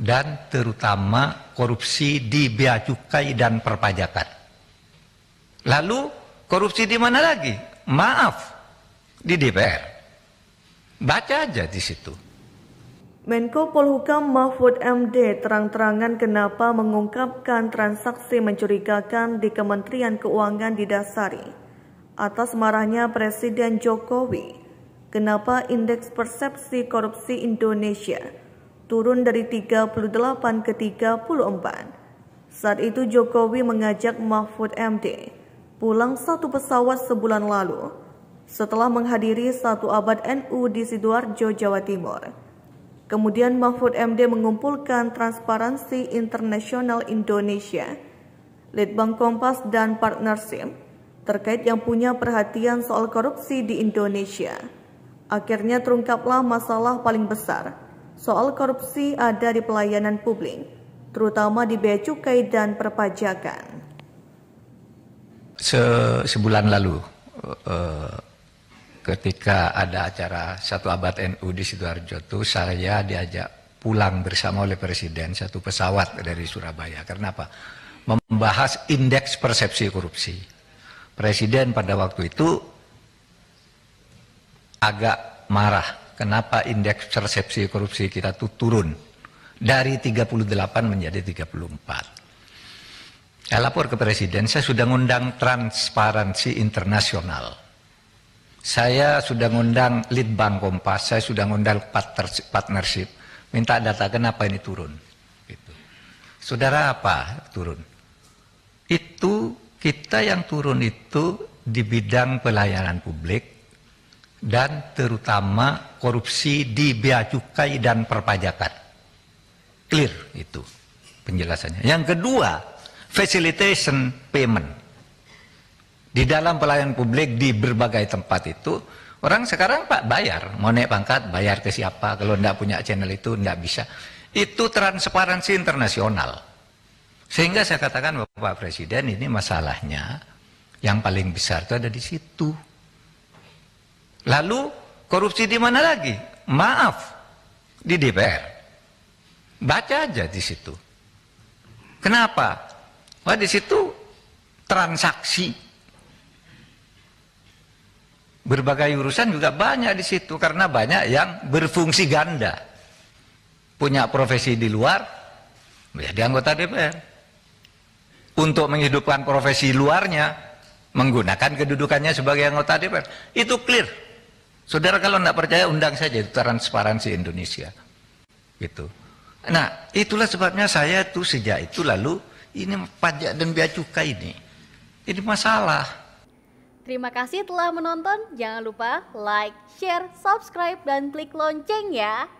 dan terutama korupsi di bea cukai dan perpajakan. Lalu korupsi di mana lagi? Maaf, di DPR. Baca aja di situ. Menko Polhukam Mahfud MD terang-terangan kenapa mengungkapkan transaksi mencurigakan di Kementerian Keuangan didasari atas marahnya Presiden Jokowi. Kenapa indeks persepsi korupsi Indonesia turun dari 38 ke 34. Saat itu Jokowi mengajak Mahfud MD pulang satu pesawat sebulan lalu setelah menghadiri satu abad NU di Sidoarjo, Jawa Timur. Kemudian Mahfud MD mengumpulkan Transparansi Internasional Indonesia, Litbang Kompas dan Partnership terkait yang punya perhatian soal korupsi di Indonesia. Akhirnya terungkaplah masalah paling besar, soal korupsi ada di pelayanan publik, terutama di bea cukai dan perpajakan. Se sebulan lalu, uh, ketika ada acara satu abad NU di sidoarjo itu, saya diajak pulang bersama oleh presiden satu pesawat dari Surabaya. Karena apa? Membahas indeks persepsi korupsi. Presiden pada waktu itu agak marah kenapa indeks persepsi korupsi kita tuh turun dari 38 menjadi 34. Saya lapor ke Presiden, saya sudah ngundang transparansi internasional. Saya sudah ngundang Litbang Kompas, saya sudah ngundang partnership. Minta data kenapa ini turun. Gitu. Saudara apa turun? Itu kita yang turun itu di bidang pelayanan publik, dan terutama korupsi di bea cukai dan perpajakan. Clear itu penjelasannya. Yang kedua, facilitation payment. Di dalam pelayanan publik di berbagai tempat itu, orang sekarang Pak bayar, mau naik pangkat bayar ke siapa, kalau tidak punya channel itu tidak bisa. Itu transparansi internasional. Sehingga saya katakan Bapak Presiden ini masalahnya yang paling besar itu ada di situ. Lalu korupsi di mana lagi? Maaf, di DPR. Baca aja di situ. Kenapa? Wah di situ transaksi berbagai urusan juga banyak di situ karena banyak yang berfungsi ganda punya profesi di luar menjadi ya anggota DPR untuk menghidupkan profesi luarnya menggunakan kedudukannya sebagai anggota DPR itu clear Saudara kalau tidak percaya undang saja itu transparansi Indonesia. Gitu. Nah, itulah sebabnya saya tuh sejak itu lalu ini pajak dan bea cukai ini. Ini masalah. Terima kasih telah menonton. Jangan lupa like, share, subscribe, dan klik lonceng ya.